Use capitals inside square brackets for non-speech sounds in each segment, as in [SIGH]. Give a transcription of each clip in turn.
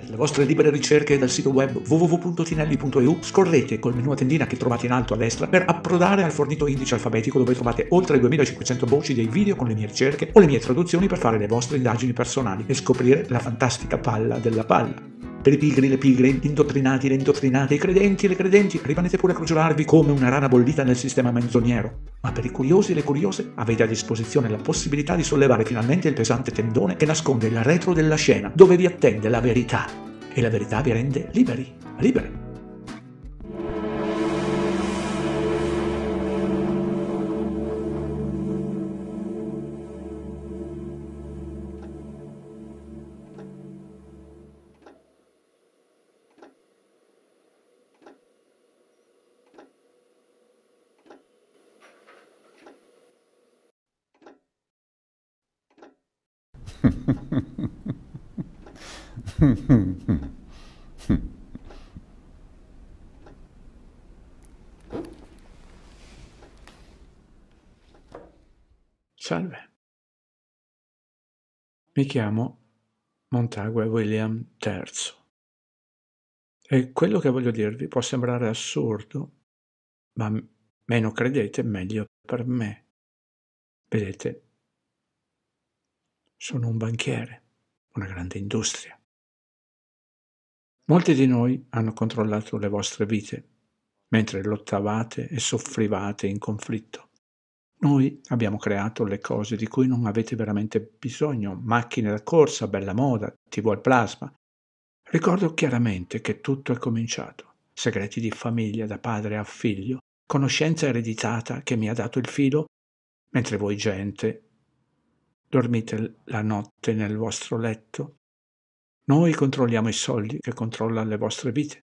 Per le vostre libere ricerche dal sito web www.tinelli.eu scorrete col menu a tendina che trovate in alto a destra per approdare al fornito indice alfabetico dove trovate oltre 2500 voci dei video con le mie ricerche o le mie traduzioni per fare le vostre indagini personali e scoprire la fantastica palla della palla. Per i pigri, le pigre, gli indottrinati, le indottrinate, i credenti, le credenti, rimanete pure a crogiolarvi come una rana bollita nel sistema menzognero. Ma per i curiosi e le curiose avete a disposizione la possibilità di sollevare finalmente il pesante tendone che nasconde il retro della scena, dove vi attende la verità. E la verità vi rende liberi, liberi. Salve, mi chiamo Montague William III e quello che voglio dirvi può sembrare assurdo, ma meno credete meglio per me. Vedete, sono un banchiere, una grande industria. Molti di noi hanno controllato le vostre vite, mentre lottavate e soffrivate in conflitto. Noi abbiamo creato le cose di cui non avete veramente bisogno, macchine da corsa, bella moda, tv al plasma. Ricordo chiaramente che tutto è cominciato, segreti di famiglia da padre a figlio, conoscenza ereditata che mi ha dato il filo, mentre voi gente dormite la notte nel vostro letto. Noi controlliamo i soldi che controllano le vostre vite.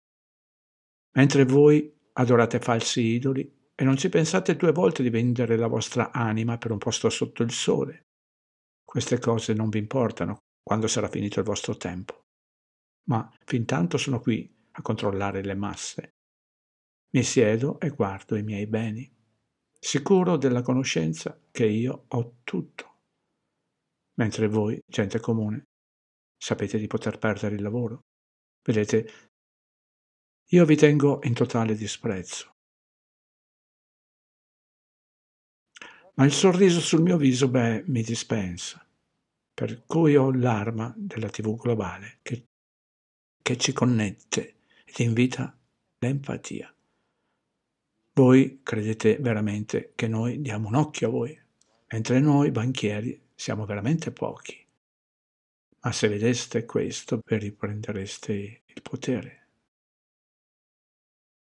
Mentre voi adorate falsi idoli e non ci pensate due volte di vendere la vostra anima per un posto sotto il sole. Queste cose non vi importano quando sarà finito il vostro tempo. Ma fin tanto sono qui a controllare le masse. Mi siedo e guardo i miei beni, sicuro della conoscenza che io ho tutto mentre voi, gente comune, sapete di poter perdere il lavoro. Vedete, io vi tengo in totale disprezzo. Ma il sorriso sul mio viso, beh, mi dispensa, per cui ho l'arma della TV globale che, che ci connette ed invita l'empatia. Voi credete veramente che noi diamo un occhio a voi, mentre noi, banchieri, siamo veramente pochi. Ma se vedeste questo, vi riprendereste il potere.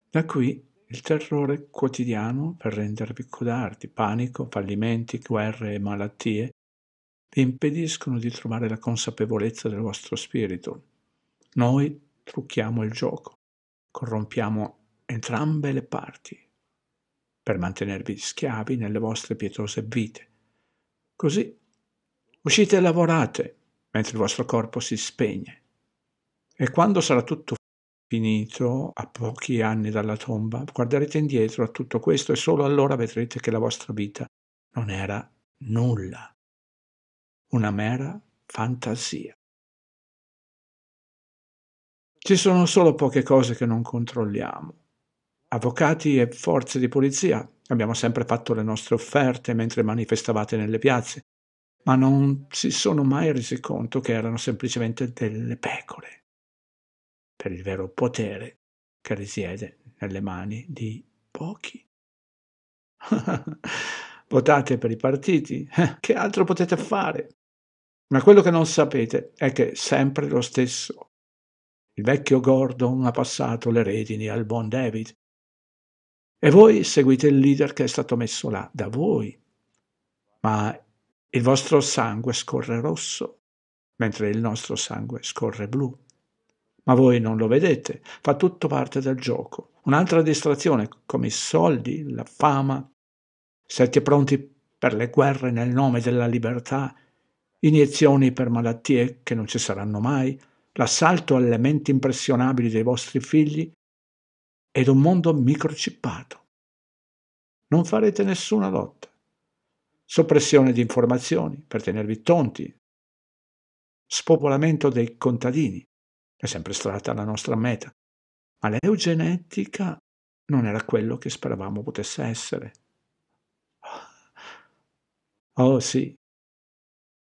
Da qui il terrore quotidiano per rendervi codardi, panico, fallimenti, guerre e malattie vi impediscono di trovare la consapevolezza del vostro spirito. Noi trucchiamo il gioco, corrompiamo entrambe le parti per mantenervi schiavi nelle vostre pietose vite. Così Uscite e lavorate mentre il vostro corpo si spegne. E quando sarà tutto finito, a pochi anni dalla tomba, guarderete indietro a tutto questo e solo allora vedrete che la vostra vita non era nulla, una mera fantasia. Ci sono solo poche cose che non controlliamo. Avvocati e forze di polizia, abbiamo sempre fatto le nostre offerte mentre manifestavate nelle piazze, ma non si sono mai resi conto che erano semplicemente delle pecore, per il vero potere che risiede nelle mani di pochi. [LAUGHS] Votate per i partiti, eh, che altro potete fare? Ma quello che non sapete è che sempre lo stesso. Il vecchio Gordon ha passato le redini al buon David. E voi seguite il leader che è stato messo là da voi. Ma il vostro sangue scorre rosso, mentre il nostro sangue scorre blu. Ma voi non lo vedete, fa tutto parte del gioco. Un'altra distrazione, come i soldi, la fama. Siete pronti per le guerre nel nome della libertà, iniezioni per malattie che non ci saranno mai, l'assalto alle menti impressionabili dei vostri figli ed un mondo microcippato. Non farete nessuna lotta soppressione di informazioni per tenervi tonti, spopolamento dei contadini, è sempre stata la nostra meta, ma l'eugenetica non era quello che speravamo potesse essere. Oh sì,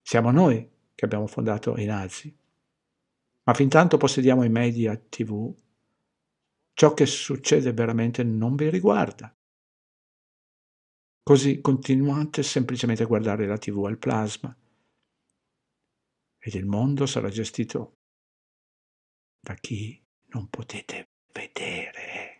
siamo noi che abbiamo fondato i nazi, ma fin tanto possediamo i media tv, ciò che succede veramente non vi riguarda. Così continuate semplicemente a guardare la tv al plasma ed il mondo sarà gestito da chi non potete vedere.